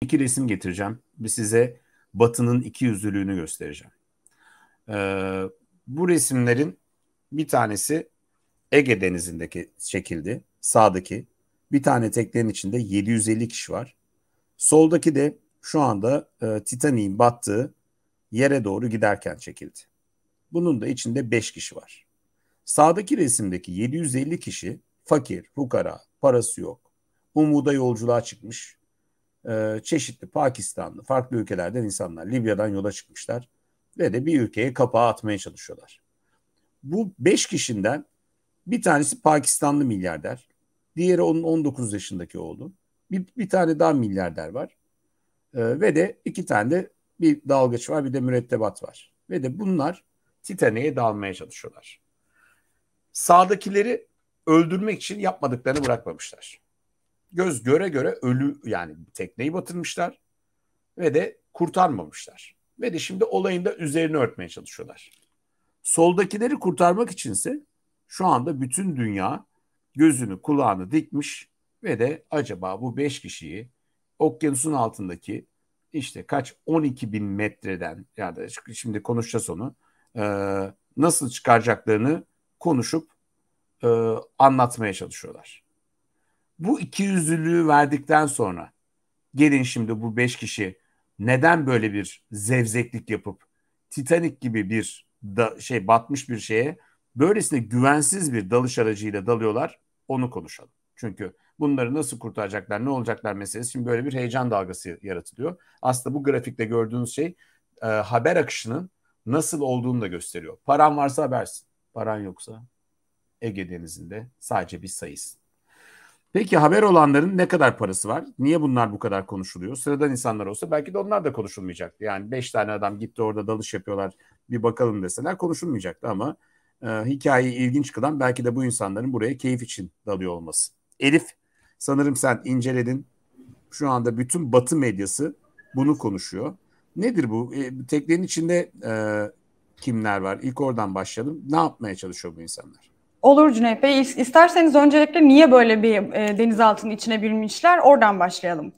iki resim getireceğim ve size Batı'nın iki yüzlülüğünü göstereceğim. Ee, bu resimlerin bir tanesi Ege Denizi'ndeki çekildi. Sağdaki. Bir tane teknenin içinde 750 kişi var. Soldaki de şu anda e, Titanik'in battığı yere doğru giderken çekildi. Bunun da içinde 5 kişi var. Sağdaki resimdeki 750 kişi fakir, hukara, parası yok. Umuda yolculuğa çıkmış ee, çeşitli Pakistanlı, farklı ülkelerden insanlar Libya'dan yola çıkmışlar ve de bir ülkeye kapağı atmaya çalışıyorlar. Bu beş kişiden bir tanesi Pakistanlı milyarder, diğeri onun 19 yaşındaki oğlu, bir, bir tane daha milyarder var ee, ve de iki tane de bir dalgaç var bir de mürettebat var ve de bunlar Titanik'e dalmaya çalışıyorlar. Sağdakileri öldürmek için yapmadıklarını bırakmamışlar göz göre göre ölü yani tekneyi batırmışlar ve de kurtarmamışlar. Ve de şimdi olayın da üzerine örtmeye çalışıyorlar. Soldakileri kurtarmak içinse şu anda bütün dünya gözünü kulağını dikmiş ve de acaba bu beş kişiyi okyanusun altındaki işte kaç 12 bin metreden ya da şimdi konuşacağız onu e, nasıl çıkaracaklarını konuşup e, anlatmaya çalışıyorlar bu iki yüzlülüğü verdikten sonra gelin şimdi bu beş kişi neden böyle bir zevzeklik yapıp Titanik gibi bir da, şey batmış bir şeye böylesine güvensiz bir dalış aracıyla dalıyorlar onu konuşalım. Çünkü bunları nasıl kurtaracaklar, ne olacaklar meselesi şimdi böyle bir heyecan dalgası yaratılıyor. Aslında bu grafikte gördüğünüz şey e, haber akışının nasıl olduğunu da gösteriyor. Paran varsa habersin, paran yoksa Ege Denizi'nde sadece bir sayısın. Peki haber olanların ne kadar parası var? Niye bunlar bu kadar konuşuluyor? Sıradan insanlar olsa belki de onlar da konuşulmayacaktı. Yani beş tane adam gitti orada dalış yapıyorlar bir bakalım deseler konuşulmayacaktı ama e, hikayeyi ilginç kılan belki de bu insanların buraya keyif için dalıyor olması. Elif sanırım sen inceledin. Şu anda bütün batı medyası bunu konuşuyor. Nedir bu? E, teknenin içinde e, kimler var? İlk oradan başlayalım. Ne yapmaya çalışıyor bu insanlar? Olur Cüneyt Bey. İsterseniz öncelikle niye böyle bir e, denizaltının içine binmişler oradan başlayalım.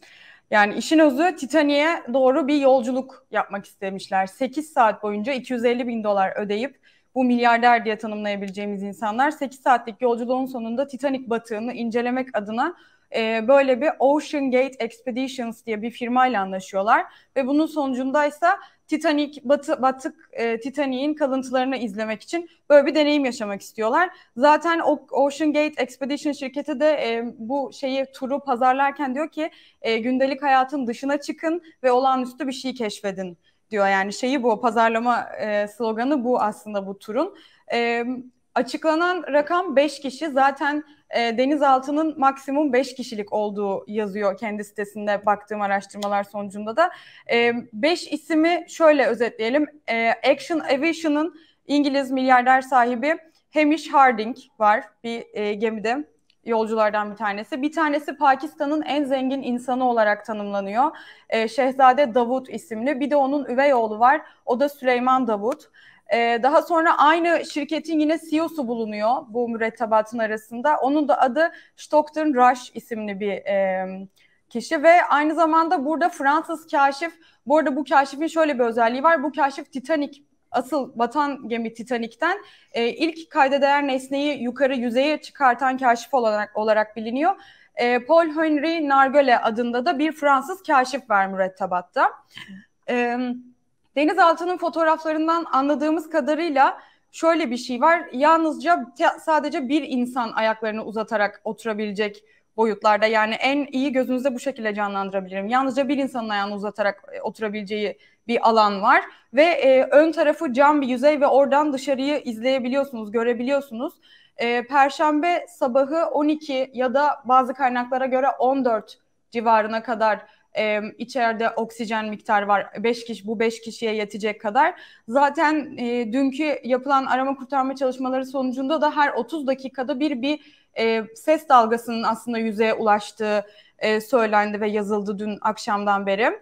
Yani işin özü Titania'ya doğru bir yolculuk yapmak istemişler. 8 saat boyunca 250 bin dolar ödeyip bu milyarder diye tanımlayabileceğimiz insanlar 8 saatlik yolculuğun sonunda Titanic batığını incelemek adına e, böyle bir Ocean Gate Expeditions diye bir firmayla anlaşıyorlar ve bunun sonucunda ise Titanic batı, batık e, Titanic'in kalıntılarını izlemek için böyle bir deneyim yaşamak istiyorlar. Zaten o Ocean Gate Expedition şirketi de e, bu şeyi turu pazarlarken diyor ki e, gündelik hayatın dışına çıkın ve olağanüstü bir şey keşfedin diyor. Yani şeyi bu pazarlama e, sloganı bu aslında bu turun. E, Açıklanan rakam 5 kişi. Zaten e, denizaltının maksimum 5 kişilik olduğu yazıyor kendi sitesinde baktığım araştırmalar sonucunda da. 5 e, ismi şöyle özetleyelim. E, Action Aviation'ın İngiliz milyarder sahibi Hamish Harding var bir e, gemide yolculardan bir tanesi. Bir tanesi Pakistan'ın en zengin insanı olarak tanımlanıyor. E, Şehzade Davut isimli. Bir de onun üvey oğlu var. O da Süleyman Davut. E, daha sonra aynı şirketin yine CEO'su bulunuyor bu mürettebatın arasında. Onun da adı Stockton Rush isimli bir e, kişi ve aynı zamanda burada Fransız kaşif, bu arada bu kaşifin şöyle bir özelliği var. Bu kaşif Titanic asıl batan gemi Titanik'ten e, ilk kayda değer nesneyi yukarı yüzeye çıkartan kaşif olarak, olarak biliniyor. E, Paul Henry Nargole adında da bir Fransız kaşif var mürettebatta. Evet. Denizaltı'nın fotoğraflarından anladığımız kadarıyla şöyle bir şey var. Yalnızca sadece bir insan ayaklarını uzatarak oturabilecek boyutlarda. Yani en iyi gözünüzde bu şekilde canlandırabilirim. Yalnızca bir insanın ayağını uzatarak e, oturabileceği bir alan var ve e, ön tarafı cam bir yüzey ve oradan dışarıyı izleyebiliyorsunuz, görebiliyorsunuz. E, Perşembe sabahı 12 ya da bazı kaynaklara göre 14 civarına kadar e, içeride oksijen miktarı var. 5 kişi bu 5 kişiye yetecek kadar. Zaten e, dünkü yapılan arama kurtarma çalışmaları sonucunda da her 30 dakikada bir bir e, ses dalgasının aslında yüzeye ulaştığı e, söylendi ve yazıldı dün akşamdan beri.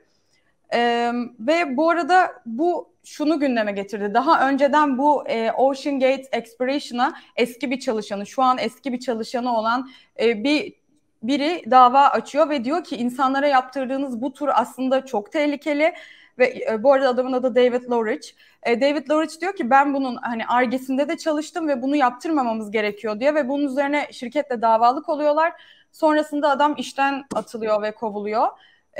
E, ve bu arada bu şunu gündeme getirdi. Daha önceden bu e, Ocean Gate Exploration'a eski bir çalışanı, şu an eski bir çalışanı olan e, bir biri dava açıyor ve diyor ki insanlara yaptırdığınız bu tur aslında çok tehlikeli ve e, bu arada adamın adı David Lorich. E, David Lorich diyor ki ben bunun hani argesinde de çalıştım ve bunu yaptırmamamız gerekiyor diye ve bunun üzerine şirketle davalık oluyorlar. Sonrasında adam işten atılıyor ve kovuluyor.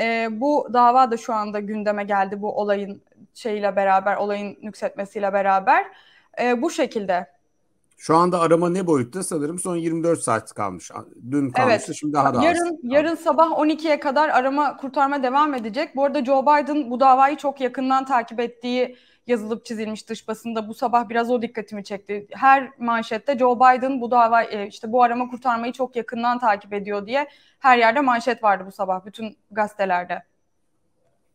E, bu dava da şu anda gündeme geldi bu olayın şeyiyle beraber, olayın nüksetmesiyle beraber. E, bu şekilde şu anda arama ne boyutta? Sanırım son 24 saat kalmış. Dün kalmıştı evet. şimdi daha da yarın, az. Yarın sabah 12'ye kadar arama kurtarma devam edecek. Bu arada Joe Biden bu davayı çok yakından takip ettiği yazılıp çizilmiş dış basında. Bu sabah biraz o dikkatimi çekti. Her manşette Joe Biden bu dava e, işte bu arama kurtarmayı çok yakından takip ediyor diye her yerde manşet vardı bu sabah bütün gazetelerde.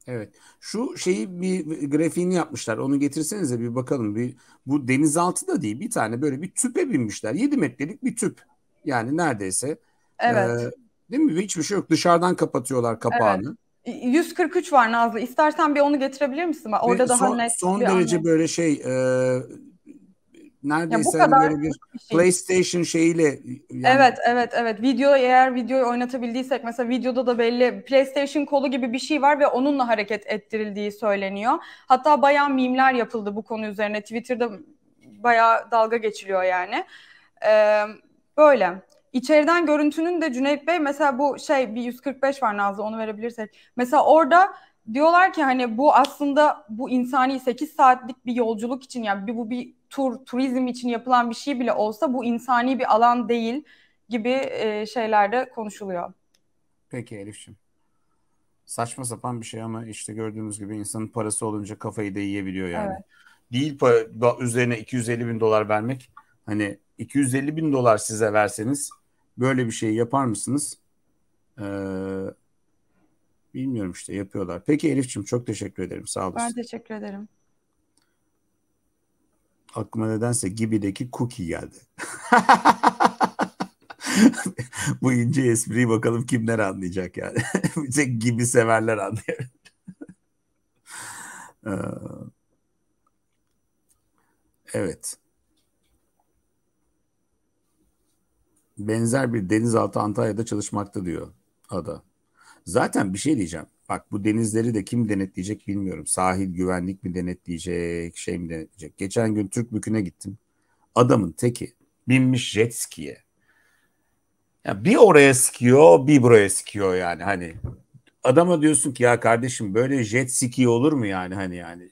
Evet. Şu şeyi bir grafiğini yapmışlar. Onu getirsenize bir bakalım. Bir, bu denizaltı da değil. Bir tane böyle bir tüpe binmişler. 7 metrelik bir tüp. Yani neredeyse. Evet. Ee, değil mi? Hiçbir şey yok. Dışarıdan kapatıyorlar kapağını. Evet. 143 var Nazlı. İstersen bir onu getirebilir misin? Orada Ve daha son, net. Son derece anlayayım. böyle şey e, neredeyse ya hani böyle bir, şey. PlayStation şeyiyle yani. Evet evet evet video eğer videoyu oynatabildiysek mesela videoda da belli PlayStation kolu gibi bir şey var ve onunla hareket ettirildiği söyleniyor. Hatta bayağı mimler yapıldı bu konu üzerine. Twitter'da bayağı dalga geçiliyor yani. Ee, böyle. İçeriden görüntünün de Cüneyt Bey mesela bu şey bir 145 var Nazlı onu verebilirsek. Mesela orada diyorlar ki hani bu aslında bu insani 8 saatlik bir yolculuk için yani bu bir tur turizm için yapılan bir şey bile olsa bu insani bir alan değil gibi e, şeylerde konuşuluyor. Peki Elif'ciğim. Saçma sapan bir şey ama işte gördüğümüz gibi insanın parası olunca kafayı da yiyebiliyor yani. Evet. Değil para, üzerine 250 bin dolar vermek. Hani 250 bin dolar size verseniz böyle bir şey yapar mısınız? Ee, bilmiyorum işte yapıyorlar. Peki Elif'ciğim çok teşekkür ederim. Sağ olasın. Ben teşekkür ederim aklıma nedense Gibi'deki Cookie geldi. Bu ince espriyi bakalım kimler anlayacak yani. Tek şey, gibi severler anlayabilir. Ee, evet. Benzer bir denizaltı Antalya'da çalışmakta diyor ada. Zaten bir şey diyeceğim. Bak bu denizleri de kim denetleyecek bilmiyorum. Sahil güvenlik mi denetleyecek, şey mi denetleyecek. Geçen gün Türk Bükü'ne gittim. Adamın teki binmiş jet ski'ye. Ya bir oraya sikiyor, bir buraya sikiyor yani hani. Adama diyorsun ki ya kardeşim böyle jet ski olur mu yani hani yani.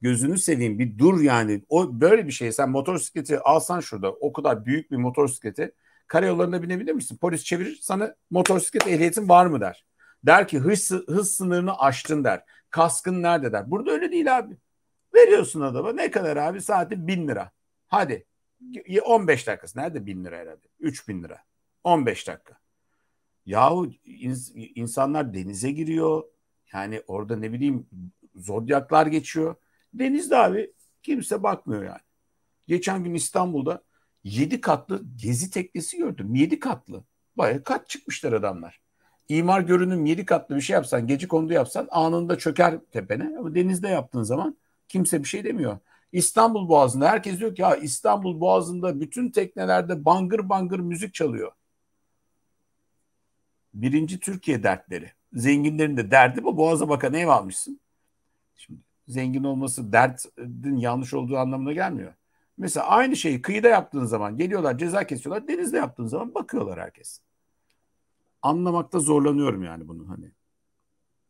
Gözünü seveyim bir dur yani. O böyle bir şey sen motosikleti alsan şurada o kadar büyük bir motosikleti karayollarına binebilir misin? Polis çevirir sana motosiklet ehliyetin var mı der. Der ki hız, hız sınırını aştın der. Kaskın nerede der. Burada öyle değil abi. Veriyorsun adama ne kadar abi saati bin lira. Hadi 15 dakikası nerede bin lira herhalde. 3 bin lira. 15 dakika. Yahu insanlar denize giriyor. Yani orada ne bileyim zodyaklar geçiyor. Denizde abi kimse bakmıyor yani. Geçen gün İstanbul'da 7 katlı gezi teknesi gördüm. 7 katlı. Baya kat çıkmışlar adamlar imar görünüm yedi katlı bir şey yapsan, gece kondu yapsan anında çöker tepene. Ama denizde yaptığın zaman kimse bir şey demiyor. İstanbul Boğazı'nda herkes diyor ki ya İstanbul Boğazı'nda bütün teknelerde bangır bangır müzik çalıyor. Birinci Türkiye dertleri. Zenginlerin de derdi bu. Boğaz'a bakan ev almışsın. Şimdi zengin olması dertin yanlış olduğu anlamına gelmiyor. Mesela aynı şeyi kıyıda yaptığın zaman geliyorlar ceza kesiyorlar. Denizde yaptığın zaman bakıyorlar herkes anlamakta zorlanıyorum yani bunu hani.